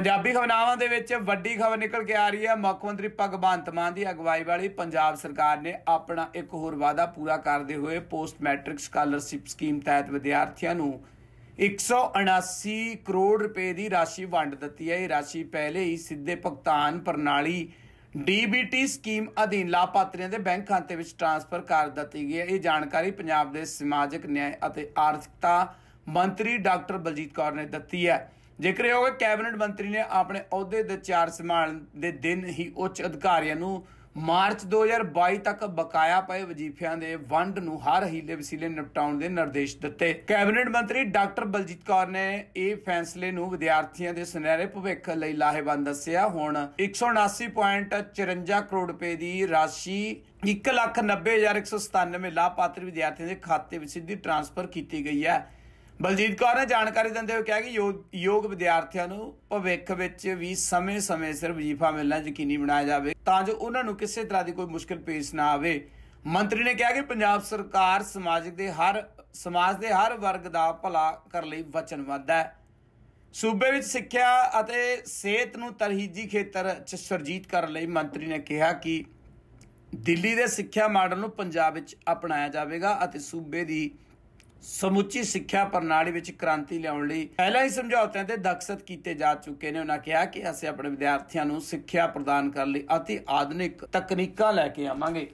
ਪੰਜਾਬੀ ਖਬਰਾਂਵਾਂ ਦੇ ਵਿੱਚ ਵੱਡੀ ਖਬਰ ਨਿਕਲ ਕੇ ਆ ਰਹੀ ਹੈ ਮੁੱਖ ਮੰਤਰੀ ਭਗਵੰਤ ਮਾਨ ਦੀ ਅਗਵਾਈ ਵਾਲੀ ਪੰਜਾਬ ਸਰਕਾਰ ਨੇ ਆਪਣਾ ਇੱਕ ਹੋਰ ਵਾਅਦਾ ਪੂਰਾ ਕਰਦੇ ਹੋਏ ਪੋਸਟ ਮੈਟ੍ਰਿਕ ਸਕਾਲਰਸ਼ਿਪ ਸਕੀਮ ਤਹਿਤ ਵਿਦਿਆਰਥੀਆਂ ਨੂੰ 179 ਕਰੋੜ ਰੁਪਏ ਦੀ ਰਾਸ਼ੀ ਵੰਡ ਦਿੱਤੀ ਹੈ ਇਹ ਰਾਸ਼ੀ ਪਹਿਲੇ ਹੀ ਸਿੱਧੇ ਭੁਗਤਾਨ ਪ੍ਰਣਾਲੀ ਡੀਬੀਟੀ ਸਕੀਮ ਅਧੀਨ ਲਾਭਪਾਤਰੀਆਂ ਦੇ ਬੈਂਕ ਖਾਤੇ ਵਿੱਚ ਟ੍ਰਾਂਸਫਰ ਕਰ ਦਿੱਤੀ ਗਈ ਹੈ ਇਹ ਜਾਣਕਾਰੀ ਪੰਜਾਬ ਦੇ ਸਮਾਜਿਕ ਨਿਆਂ ਅਤੇ ਆਰਥਿਕਤਾ ਮੰਤਰੀ ਡਾਕਟਰ ਬਲਜੀਤ ਕੌਰ ਨੇ ਦਿੱਤੀ ਹੈ ਜੇਕਰ ਇਹ ਹੋਵੇ ਕੈਬਨਿਟ ਮੰਤਰੀ ਨੇ ਆਪਣੇ ਅਹੁਦੇ ਦੇ ਚਾਰ ਸੰਭਾਲਣ ਦੇ ਦਿਨ ਹੀ ਉੱਚ ਅਧਿਕਾਰੀਆਂ ਨੂੰ ਮਾਰਚ 2022 ਤੱਕ ਬਕਾਇਆ ਪਏ ਵਜ਼ੀਫਿਆਂ ਦੇ ਵੰਡ ਨੂੰ ਹਰ ਹੀਲੇ ਵਸੀਲੇ ਨਿਪਟਾਉਣ ਦੇ ਨਿਰਦੇਸ਼ ਦਿੱਤੇ ਕੈਬਨਿਟ ਮੰਤਰੀ ਡਾਕਟਰ ਬਲਜੀਤ ਕੌਰ ਨੇ ਇਹ ਫੈਸਲੇ ਨੂੰ ਵਿਦਿਆਰਥੀਆਂ ਦੇ ਸੁਨਹਿਰੇ ਭਵਿੱਖ ਲਈ ਲਾਹੇਵੰਦ ਦੱਸਿਆ ਹੁਣ 179.54 ਕਰੋੜ ਰੁਪਏ ਦੀ ਰਾਸ਼ੀ 190197 ਲਾਭਪਾਤਰੀ ਵਿਦਿਆਰਥੀਆਂ ਦੇ ਖਾਤੇ ਵਿੱਚ ਸਿੱਧੀ ਟ੍ਰਾਂਸਫਰ ਕੀਤੀ ਗਈ ਹੈ ਬਲਜੀਤ ਕੌਰ ਨੇ ਜਾਣਕਾਰੀ ਦਿੰਦੇ ਹੋਏ ਕਿਹਾ ਕਿ ਯੋਗ ਵਿਦਿਆਰਥੀਆਂ ਨੂੰ ਭਵਿੱਖ ਵਿੱਚ ਵੀ ਸਮੇਂ-ਸਮੇਂ ਸਿਰ ਵਜੀਫਾ ਮਿਲਣਾ ਯਕੀਨੀ ਬਣਾਇਆ ਜਾਵੇ ਤਾਂ ਜੋ ਉਹਨਾਂ ਨੂੰ ਕਿਸੇ ਤਰ੍ਹਾਂ ਦੀ ਕੋਈ ਮੁਸ਼ਕਲ ਪੇਸ਼ ਨਾ ਆਵੇ ਮੰਤਰੀ ਨੇ ਕਿਹਾ ਕਿ ਪੰਜਾਬ ਸਰਕਾਰ ਸਮਾਜਿਕ ਦੇ ਹਰ ਸਮਾਜ ਦੇ ਹਰ ਵਰਗ ਦਾ ਭਲਾ ਕਰਨ ਲਈ ਵਚਨਬੱਧ ਹੈ ਸੂਬੇ ਵਿੱਚ ਸਿੱਖਿਆ ਅਤੇ ਸਿਹਤ ਨੂੰ ਤਰਹੀਜੀ ਖੇਤਰ 'ਚ ਸਰਜੀਤ ਕਰਨ ਲਈ ਮੰਤਰੀ ਨੇ ਕਿਹਾ ਕਿ ਦਿੱਲੀ ਦੇ ਸਿੱਖਿਆ ਮਾਡਲ ਨੂੰ ਪੰਜਾਬ ਵਿੱਚ ਅਪਣਾਇਆ ਜਾਵੇਗਾ ਅਤੇ ਸੂਬੇ ਦੀ ਸਮੁੱਚੀ ਸਿੱਖਿਆ ਪ੍ਰਣਾਲੀ ਵਿੱਚ ਕ੍ਰਾਂਤੀ ਲਿਆਉਣ ਲਈ ਪਹਿਲਾਂ ਹੀ ਸਮਝੌਤਿਆਂ ਤੇ ਦਖਸਤ ਕੀਤੇ ਜਾ ਚੁੱਕੇ ਨੇ ਉਹਨਾਂ ਕਿਹਾ ਕਿ ਅਸੀਂ ਆਪਣੇ ਵਿਦਿਆਰਥੀਆਂ ਨੂੰ ਸਿੱਖਿਆ ਪ੍ਰਦਾਨ ਕਰਨ ਲਈ ਅਤੀ ਆਧੁਨਿਕ ਤਕਨੀਕਾਂ ਲੈ ਕੇ ਆਵਾਂਗੇ